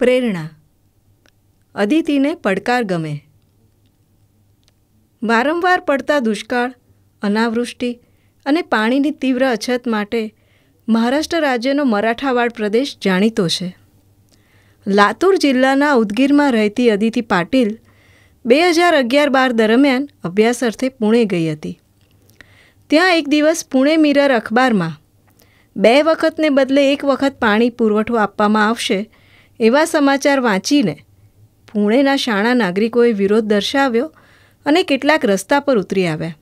પ્રેરણા અદિતિને પડકાર ગમે વારંવાર પડતા દુષ્કાળ અનાવૃષ્ટિ અને પાણીની તીવ્ર અછત માટે મહારાષ્ટ્ર રાજ્યનો મરાઠાવાડ પ્રદેશ જાણીતો છે લાતુર જિલ્લાના ઉદગીરમાં રહેતી અદિતિ પાટીલ બે હજાર અગિયાર બાર દરમિયાન અભ્યાસ અર્થે પુણે ગઈ હતી ત્યાં એક દિવસ પુણે મિરર અખબારમાં બે વખતને બદલે એક વખત પાણી પુરવઠો આપવામાં આવશે એવા સમાચાર વાંચીને પૂણેના શાણા નાગરિકોએ વિરોધ દર્શાવ્યો અને કેટલાક રસ્તા પર ઉતરી આવ્યા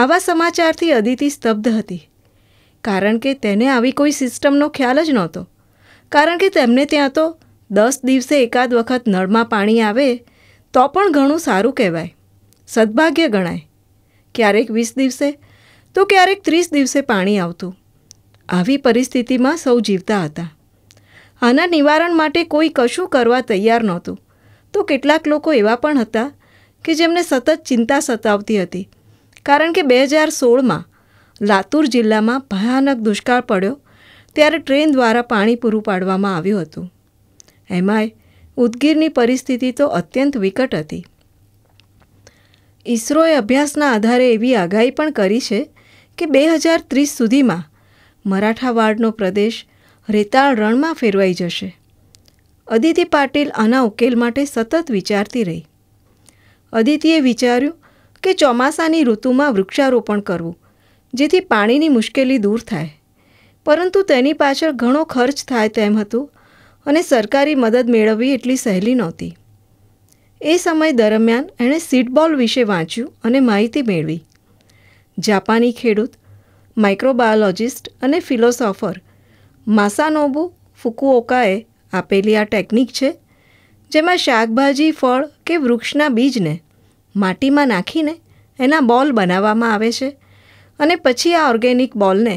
આવા સમાચારથી અદિતિ સ્તબ્ધ હતી કારણ કે તેને આવી કોઈ સિસ્ટમનો ખ્યાલ જ નહોતો કારણ કે તેમને ત્યાં તો દસ દિવસે એકાદ વખત નળમાં પાણી આવે તો પણ ઘણું સારું કહેવાય સદભાગ્ય ગણાય ક્યારેક વીસ દિવસે તો ક્યારેક ત્રીસ દિવસે પાણી આવતું આવી પરિસ્થિતિમાં સૌ જીવતા હતા આના નિવારણ માટે કોઈ કશું કરવા તૈયાર નહોતું તો કેટલાક લોકો એવા પણ હતા કે જેમને સતત ચિંતા સતાવતી હતી કારણ કે બે હજાર સોળમાં લાતુર જિલ્લામાં ભયાનક દુષ્કાળ પડ્યો ત્યારે ટ્રેન દ્વારા પાણી પૂરું પાડવામાં આવ્યું હતું એમાંય ઉદગીરની પરિસ્થિતિ તો અત્યંત વિકટ હતી ઇસરોએ અભ્યાસના આધારે એવી આગાહી પણ કરી છે કે બે હજાર ત્રીસ સુધીમાં મરાઠાવાડનો પ્રદેશ રેતાળ રણમાં ફેરવાઈ જશે અદિતિ પાટીલ આના ઉકેલ માટે સતત વિચારતી રહી અદિતિએ વિચાર્યું કે ચોમાસાની ઋતુમાં વૃક્ષારોપણ કરવું જેથી પાણીની મુશ્કેલી દૂર થાય પરંતુ તેની પાછળ ઘણો ખર્ચ થાય તેમ હતું અને સરકારી મદદ મેળવવી એટલી સહેલી નહોતી એ સમય દરમિયાન એણે સીટબોલ વિશે વાંચ્યું અને માહિતી મેળવી જાપાની ખેડૂત માઇક્રોબાયોલોજિસ્ટ અને ફિલોસોફર માસાનોબુ ફુકુઓકાએ આપેલી આ ટેકનિક છે જેમાં શાકભાજી ફળ કે વૃક્ષના બીજને માટીમાં નાખીને એના બોલ બનાવવામાં આવે છે અને પછી આ ઓર્ગેનિક બોલને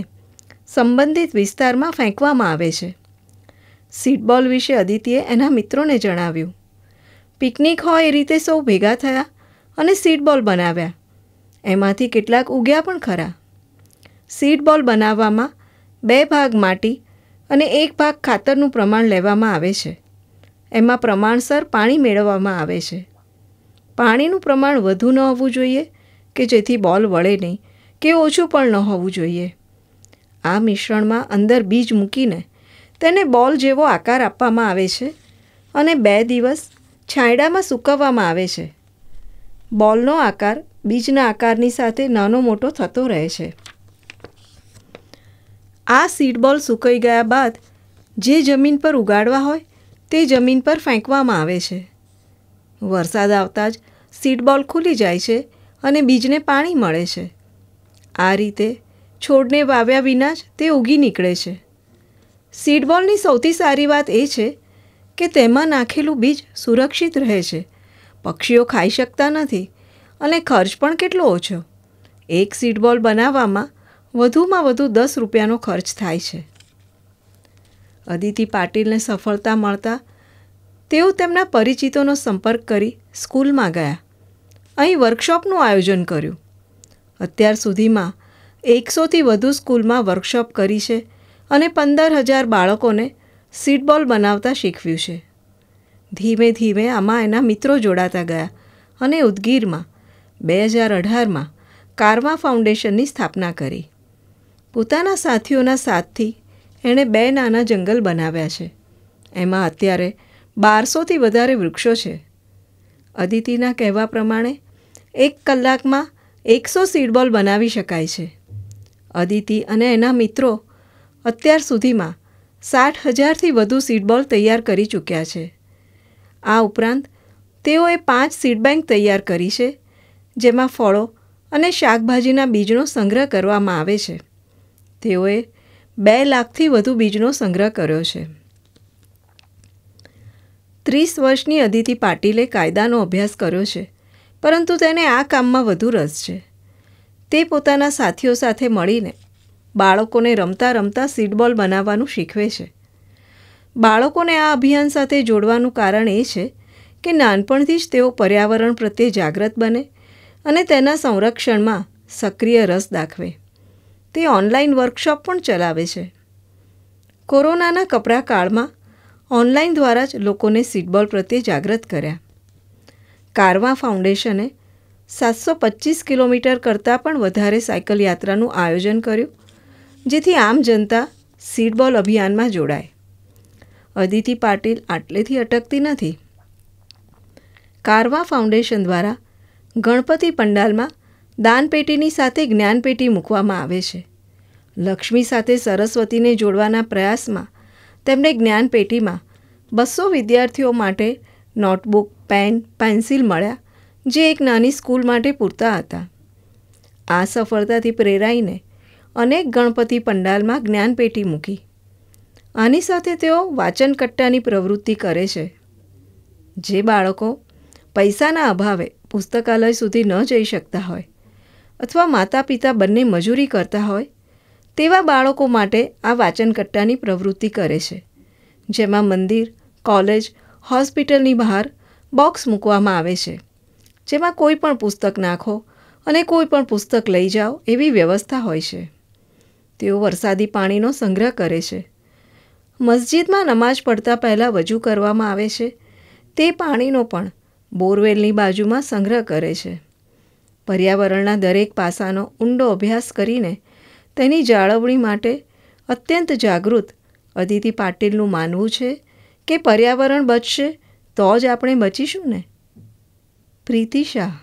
સંબંધિત વિસ્તારમાં ફેંકવામાં આવે છે સીટબોલ વિશે અદિતિએ એના મિત્રોને જણાવ્યું પિકનિક હોય એ રીતે સૌ ભેગા થયા અને સીડ બોલ બનાવ્યા એમાંથી કેટલાક ઉગ્યા પણ ખરા સીડ બોલ બનાવવામાં બે ભાગ માટી અને એક ભાગ ખાતરનું પ્રમાણ લેવામાં આવે છે એમાં પ્રમાણસર પાણી મેળવવામાં આવે છે પાણીનું પ્રમાણ વધુ ન હોવું જોઈએ કે જેથી બોલ વળે નહીં કે ઓછું પણ ન હોવું જોઈએ આ મિશ્રણમાં અંદર બીજ મૂકીને તેને બોલ જેવો આકાર આપવામાં આવે છે અને બે દિવસ છાંયડામાં સૂકવવામાં આવે છે બોલનો આકાર બીજના આકારની સાથે નાનો મોટો થતો રહે છે આ બોલ સુકાઈ ગયા બાદ જે જમીન પર ઉગાડવા હોય તે જમીન પર ફેંકવામાં આવે છે વરસાદ આવતા જ સીડબોલ ખુલી જાય છે અને બીજને પાણી મળે છે આ રીતે છોડને વાવ્યા વિના જ તે ઉગી નીકળે છે સીડબોલની સૌથી સારી વાત એ છે કે તેમાં નાખેલું બીજ સુરક્ષિત રહે છે પક્ષીઓ ખાઈ શકતા નથી અને ખર્ચ પણ કેટલો ઓછો એક સીડબોલ બનાવવામાં વધુમાં વધુ દસ રૂપિયાનો ખર્ચ થાય છે અદિતિ પાટીલને સફળતા મળતા તેઓ તેમના પરિચિતોનો સંપર્ક કરી સ્કૂલમાં ગયા અહીં વર્કશોપનું આયોજન કર્યું અત્યાર સુધીમાં એકસોથી વધુ સ્કૂલમાં વર્કશોપ કરી છે અને પંદર હજાર બાળકોને સીટબોલ બનાવતા શીખવ્યું છે ધીમે ધીમે આમાં એના મિત્રો જોડાતા ગયા અને ઉદગીરમાં બે હજાર અઢારમાં કારવા ફાઉન્ડેશનની સ્થાપના કરી પોતાના સાથીઓના સાથથી એણે બે નાના જંગલ બનાવ્યા છે એમાં અત્યારે બારસોથી વધારે વૃક્ષો છે અદિતિના કહેવા પ્રમાણે એક કલાકમાં એકસો સીડબોલ બનાવી શકાય છે અદિતિ અને એના મિત્રો અત્યાર સુધીમાં સાઠ હજારથી વધુ સીડબોલ તૈયાર કરી ચૂક્યા છે આ ઉપરાંત તેઓએ પાંચ સીડ તૈયાર કરી છે જેમાં ફળો અને શાકભાજીના બીજનો સંગ્રહ કરવામાં આવે છે તેઓએ બે લાખથી વધુ બીજનો સંગ્રહ કર્યો છે ત્રીસ વર્ષની અદિતિ પાટીલે કાયદાનો અભ્યાસ કર્યો છે પરંતુ તેને આ કામમાં વધુ રસ છે તે પોતાના સાથીઓ સાથે મળીને બાળકોને રમતા રમતા સીટબોલ બનાવવાનું શીખવે છે બાળકોને આ અભિયાન સાથે જોડવાનું કારણ એ છે કે નાનપણથી જ તેઓ પર્યાવરણ પ્રત્યે જાગૃત બને અને તેના સંરક્ષણમાં સક્રિય રસ દાખવે તે ઓનલાઈન વર્કશોપ પણ ચલાવે છે કોરોનાના કપરા કાળમાં ઓનલાઈન દ્વારા જ લોકોને સીટબોલ પ્રત્યે જાગૃત કર્યા કારવા ફાઉન્ડેશને સાતસો પચીસ કિલોમીટર કરતાં પણ વધારે સાયકલ યાત્રાનું આયોજન કર્યું જેથી આમ જનતા સીટબોલ અભિયાનમાં જોડાય અદિતિ પાટીલ આટલેથી અટકતી નથી કારવા ફાઉન્ડેશન દ્વારા ગણપતિ પંડાલમાં દાનપેટીની સાથે જ્ઞાનપેટી મૂકવામાં આવે છે લક્ષ્મી સાથે સરસ્વતીને જોડવાના પ્રયાસમાં તેમને જ્ઞાનપેટીમાં બસો વિદ્યાર્થીઓ માટે નોટબુક પેન પેન્સિલ મળ્યા જે એક નાની સ્કૂલ માટે પૂરતા હતા આ સફળતાથી પ્રેરાઈને અનેક ગણપતિ પંડાલમાં જ્ઞાનપેટી મૂકી આની સાથે તેઓ વાચન પ્રવૃત્તિ કરે છે જે બાળકો પૈસાના અભાવે પુસ્તકાલય સુધી ન જઈ શકતા હોય અથવા માતા પિતા બંને મજૂરી કરતા હોય તેવા બાળકો માટે આ વાંચનકટ્ટાની પ્રવૃત્તિ કરે છે જેમાં મંદિર કોલેજ હોસ્પિટલની બહાર બોક્સ મૂકવામાં આવે છે જેમાં કોઈ પણ પુસ્તક નાખો અને કોઈ પણ પુસ્તક લઈ જાઓ એવી વ્યવસ્થા હોય છે તેઓ વરસાદી પાણીનો સંગ્રહ કરે છે મસ્જિદમાં નમાજ પડતા પહેલાં વજુ કરવામાં આવે છે તે પાણીનો પણ બોરવેલની બાજુમાં સંગ્રહ કરે છે પર્યાવરણના દરેક પાસાનો ઊંડો અભ્યાસ કરીને તેની જાળવણી માટે અત્યંત જાગૃત અદિતિ પાટીલનું માનવું છે કે પર્યાવરણ બચશે તો જ આપણે બચીશું ને પ્રીતિ શાહ